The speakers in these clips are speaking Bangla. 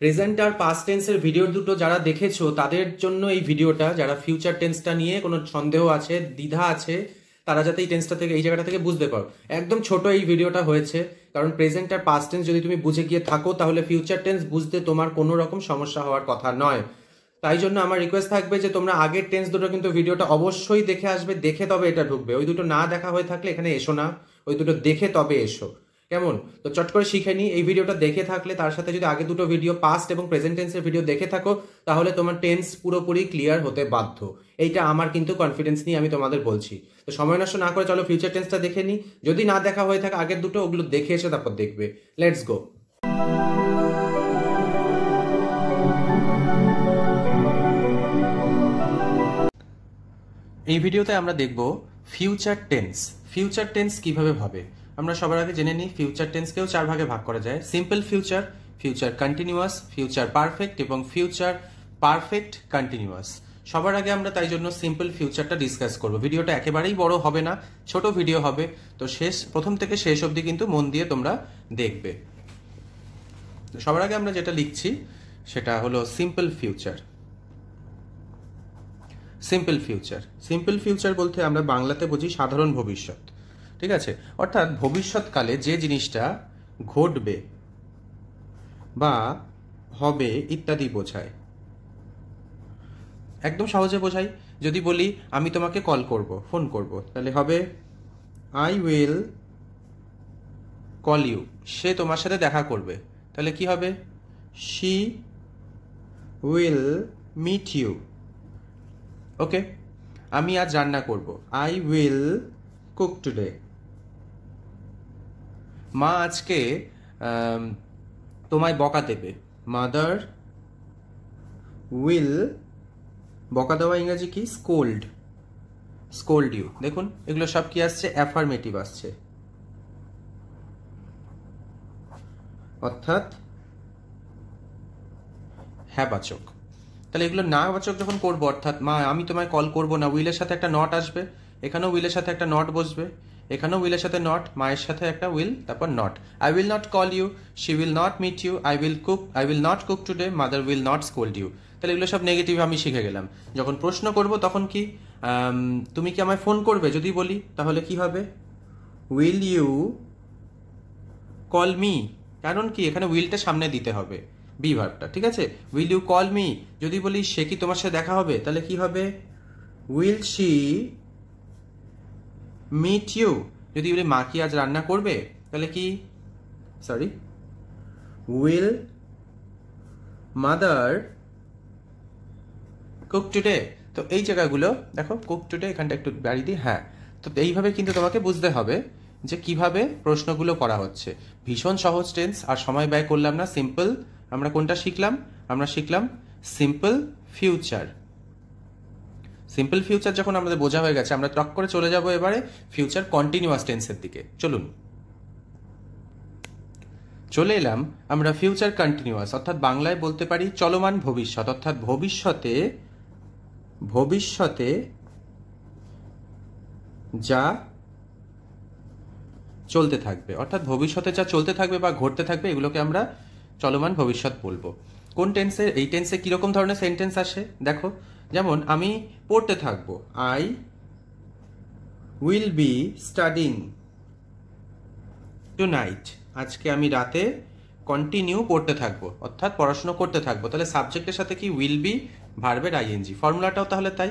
প্রেজেন্ট আর পাস্ট টেন্সের ভিডিও দুটো যারা দেখেছো তাদের জন্য এই ভিডিওটা যারা ফিউচার টেন্সটা নিয়ে কোনো সন্দেহ আছে দ্বিধা আছে তারা যাতে এই টেন্সটা থেকে এই জায়গাটা থেকে বুঝতে পারো একদম ছোট এই ভিডিওটা হয়েছে কারণ প্রেজেন্ট আর পাস্ট টেন্স যদি তুমি বুঝে গিয়ে থাকো তাহলে ফিউচার টেন্স বুঝতে তোমার কোনো রকম সমস্যা হওয়ার কথা নয় তাই জন্য আমার রিকোয়েস্ট থাকবে যে তোমরা আগের টেন্স দুটো কিন্তু ভিডিওটা অবশ্যই দেখে আসবে দেখে তবে এটা ঢুকবে ওই দুটো না দেখা হয়ে থাকলে এখানে এসো না ওই দুটো দেখে তবে এসো কেমন তো চট করে শিখে নিই এই ভিডিওটা দেখে থাকলে তার সাথে যদি আগে দুটো ভিডিও পাস্ট এবং প্রেজেন্ট টেন্সের ভিডিও দেখে থাকো তাহলে তোমার টেন্স পুরোপুরি ক্লিয়ার হতে বাধ্য এইটা আমার কিন্তু কনফিডেন্স নিয়ে আমি তোমাদের বলছি তো সময় নষ্ট না করে চলো ফিউচার টেন্সটা দেখে নিই যদি না দেখা হয়ে থাকে আগের দুটো ওগুলো দেখে এসে তারপর দেখবে লেটস গো এই ভিডিওতে আমরা দেখব ফিউচার টেন্স ফিউচার টেন্স কিভাবে ভাবে আমরা সবার আগে জেনে নিই ফিউচার টেন্সকেও চার ভাগে ভাগ করা যায় simple future future continuous future perfect এবং ফিউচার পারফেক্ট কন্টিনিউয়াস সবার আগে আমরা তাই জন্য সিম্পল ফিউচারটা ডিসকাস করব ভিডিওটা একেবারেই বড় হবে না ছোট ভিডিও হবে তো শেষ প্রথম থেকে শেষ অবধি কিন্তু মন দিয়ে তোমরা দেখবে সবার আগে আমরা যেটা লিখছি সেটা হলো simple future simple future simple future বলতে আমরা বাংলাতে বুঝি সাধারণ ভবিষ্যৎ ঠিক আছে অর্থাৎ ভবিষ্যৎকালে যে জিনিসটা ঘটবে বা হবে ইত্যাদি বোঝায় একদম সহজে বোঝাই যদি বলি আমি তোমাকে কল করব ফোন করব তাহলে হবে আই উইল কল ইউ সে তোমার সাথে দেখা করবে তাহলে কি হবে she will meet you okay আমি আজ রান্না করব আই উইল কুক টুডে মা আজকে তোমায় বকা দেবে মাদার উইল বকা দেওয়া ইংরাজি কি স্কোল্ড স্কোল্ড ইউ দেখুন এগুলো সব কি আসছে অ্যাফার্মেটিভ আসছে অর্থাৎ হ্যাঁ বাচক তাহলে এগুলো বাচক যখন করবো অর্থাৎ মা আমি তোমায় কল করব না উইলের সাথে একটা নট আসবে এখানেও উইলের সাথে একটা নট বসবে এখানেও উইলের সাথে নট মায়ের সাথে একটা উইল তারপর not I will not call you she will not meet you I will cook I will not cook today mother will not scold you তাহলে এগুলো সব নেগেটিভ আমি শিখে গেলাম যখন প্রশ্ন করব তখন কি তুমি কি আমায় ফোন করবে যদি বলি তাহলে কি হবে উইল ইউ কল মি কারণ কি এখানে উইলটা সামনে দিতে হবে বি ভার্বটা ঠিক আছে উইল ইউ কল মি যদি বলি সে কি তোমার সাথে দেখা হবে তাহলে কি হবে উইল শি মিট ইউ যদি বলি মা কি আজ রান্না করবে তাহলে কি sorry will mother cook today তো এই জায়গাগুলো দেখো কুক টুডে এখানটা একটু বাড়ি দিই হ্যাঁ তো এইভাবে কিন্তু তোমাকে বুঝতে হবে যে কিভাবে প্রশ্নগুলো করা হচ্ছে ভীষণ সহজ টেন্স আর সময় ব্যয় করলাম না সিম্পল আমরা কোনটা শিখলাম আমরা শিখলাম সিম্পল ফিউচার সিম্পল ফিউচার যখন আমাদের বোঝা হয়ে গেছে আমরা টক করে চলে যাব এবারে ফিউচার কন্টিনিউয়াস টেন্সের দিকে চলুন চলে এলাম আমরা ফিউচার কন্টিনিউয়াস অর্থাৎ বাংলায় বলতে পারি চলমান ভবিষ্যৎ অর্থাৎ ভবিষ্যতে ভবিষ্যতে যা চলতে থাকবে অর্থাৎ ভবিষ্যতে যা চলতে থাকবে বা ঘটতে থাকবে এগুলোকে আমরা চলমান ভবিষ্যৎ বলবো কোন টেন্সে এই টেন্সে কীরকম ধরনের সেন্টেন্স আসে দেখো যেমন আমি পড়তে থাকবো I will be studying tonight আজকে আমি রাতে কন্টিনিউ পড়তে থাকবো অর্থাৎ পড়াশুনো করতে থাকবো তাহলে সাবজেক্টের সাথে কি উইল বি ভার্বের আইএনজি ফর্মুলাটাও তাহলে তাই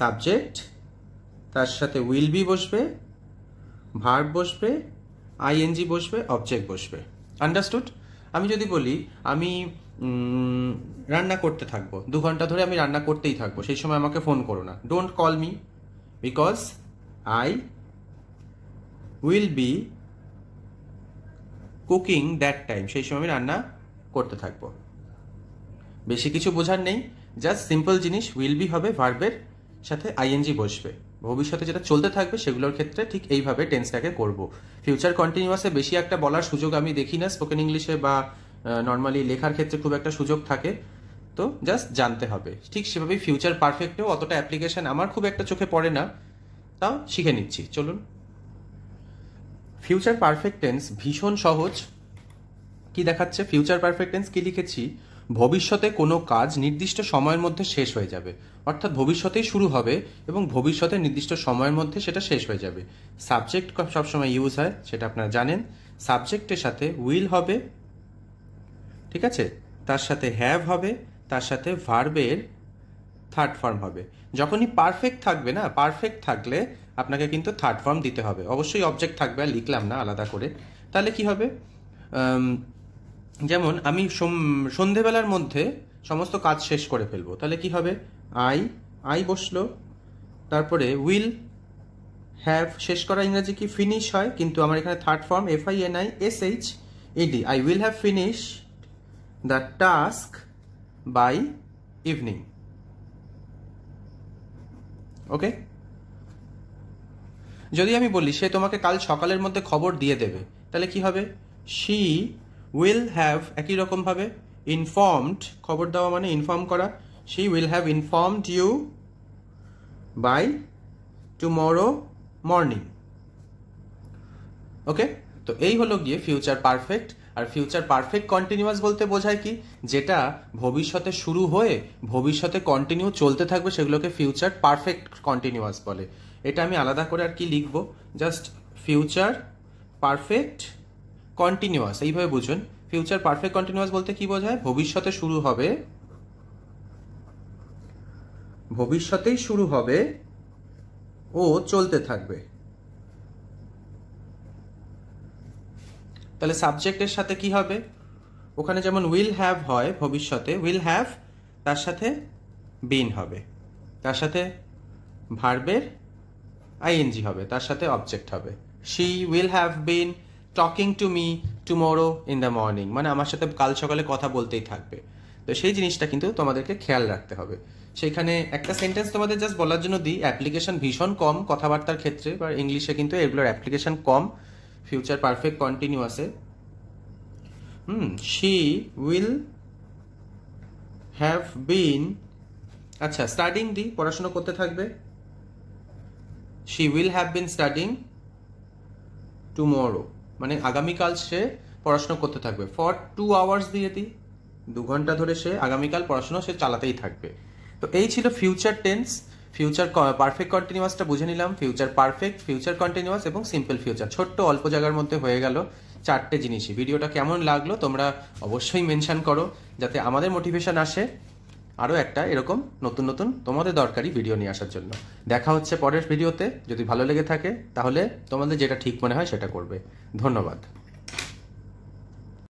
সাবজেক্ট তার সাথে উইল বি বসবে ভার্ব বসবে আইএনজি বসবে অবজেক্ট বসবে আন্ডারস্টুড আমি যদি বলি আমি রান্না করতে থাকবো দু ঘন্টা ধরে আমি রান্না করতেই থাকবো সেই সময় আমাকে ফোন করো না don't call me because I will be cooking that time সেই সময় আমি রান্না করতে থাকবো বেশি কিছু বোঝার নেই জাস্ট সিম্পল জিনিস উইল বি হবে ভার্বের সাথে আইএনজি বসবে ভবিষ্যতে যেটা চলতে থাকবে সেগুলোর ক্ষেত্রে ঠিক এইভাবে টেন্সটাকে করব ফিউচার কন্টিনিউয়াসে বেশি একটা বলার সুযোগ আমি দেখি না স্পোকেন ইংলিশে বা নর্মালি লেখার ক্ষেত্রে খুব একটা সুযোগ থাকে তো জাস্ট জানতে হবে ঠিক সেভাবেই ফিউচার পারফেক্টেও অতটা অ্যাপ্লিকেশান আমার খুব একটা চোখে পড়ে না তাও শিখে নিচ্ছি চলুন ফিউচার পারফেক্ট টেন্স ভীষণ সহজ কি দেখাচ্ছে ফিউচার পারফেক্ট টেন্স কি লিখেছি ভবিষ্যতে কোনো কাজ নির্দিষ্ট সময়ের মধ্যে শেষ হয়ে যাবে অর্থাৎ ভবিষ্যতেই শুরু হবে এবং ভবিষ্যতে নির্দিষ্ট সময়ের মধ্যে সেটা শেষ হয়ে যাবে সাবজেক্ট সবসময় ইউজ হয় সেটা আপনারা জানেন সাবজেক্টের সাথে উইল হবে ঠিক আছে তার সাথে হ্যাভ হবে তার সাথে ভার্বের থার্ড ফর্ম হবে যখনই পারফেক্ট থাকবে না পারফেক্ট থাকলে আপনাকে কিন্তু থার্ড ফর্ম দিতে হবে অবশ্যই অবজেক্ট থাকবে আর লিখলাম না আলাদা করে তাহলে কি হবে যেমন আমি সন্ধেবেলার মধ্যে সমস্ত কাজ শেষ করে ফেলবো তাহলে কি হবে আই আই বসলো তারপরে উইল হ্যাভ শেষ করা ইংরাজি কি ফিনিশ হয় কিন্তু আমার এখানে third form F I N I S H ED I will have finish the task by evening okay যদি আমি বলি সে তোমাকে কাল সকালের মধ্যে খবর দিয়ে দেবে তাহলে কি হবে শি উইল হ্যাভ একই রকমভাবে ইনফর্মড খবর দেওয়া মানে ইনফর্ম করা she will have informed you by tomorrow morning okay তো এই হলো গিয়ে ফিউচার পারফেক্ট আর ফিউচার পারফেক্ট কন্টিনিউয়াস বলতে বোঝায় কি যেটা ভবিষ্যতে শুরু হয়ে ভবিষ্যতে কন্টিনিউ চলতে থাকবে সেগুলোকে ফিউচার পারফেক্ট কন্টিনিউয়াস বলে এটা আমি আলাদা করে আর কি লিখবো জাস্ট ফিউচার পারফেক্ট কন্টিনিউয়াস এইভাবে বুঝুন ফিউচার পারফেক্ট কন্টিনিউয়াস বলতে কি বোঝায় ভবিষ্যতে শুরু হবে ভবিষ্যতেই শুরু হবে ও চলতে থাকবে তাহলে সাবজেক্টের সাথে কি হবে ওখানে যেমন উইল হ্যাভ হয় ভবিষ্যতে উইল হ্যাভ তার সাথে বিন হবে তার সাথে ভার্বের আইএনজি হবে তার সাথে অবজেক্ট হবে she will have been talking to me tomorrow in the morning মানে আমার সাথে কাল সকালে কথা বলতেই থাকবে তো সেই জিনিসটা কিন্তু তোমাদেরকে খেয়াল রাখতে হবে সেখানে একটা সেন্টেন্স তোমাদের জাস্ট বলার জন্য দিই অ্যাপ্লিকেশন ভীষণ কম কথাবার্তার ক্ষেত্রে বা ইংলিশে কিন্তু এগুলোর অ্যাপ্লিকেশন কম ফিউচার পারফেক্ট কন্টিনিউয়াসে hmm she will have been আচ্ছা স্টাডিং দি পড়াশোনা করতে থাকবে she will have been studying tomorrow মানে আগামীকাল সে পড়াশুনো করতে থাকবে ফর টু আওয়ার্স দিয়ে দিই দু ঘন্টা ধরে সে আগামীকাল পড়াশুনো সে চালাতেই থাকবে তো এই ছিল ফিউচার টেন্স ফিউচার পারফেক্ট কন্টিনিউয়াসটা বুঝে নিলাম ফিউচার পারফেক্ট ফিউচার কন্টিনিউয়াস এবং সিম্পল ফিউচার ছোট্ট অল্প জায়গার মধ্যে হয়ে গেল চারটে জিনিসই ভিডিওটা কেমন লাগলো তোমরা অবশ্যই মেনশান করো যাতে আমাদের মোটিভেশন আসে আরও একটা এরকম নতুন নতুন তোমাদের দরকারি ভিডিও নিয়ে আসার জন্য দেখা হচ্ছে পরের ভিডিওতে যদি ভালো লেগে থাকে তাহলে তোমাদের যেটা ঠিক মনে হয় সেটা করবে ধন্যবাদ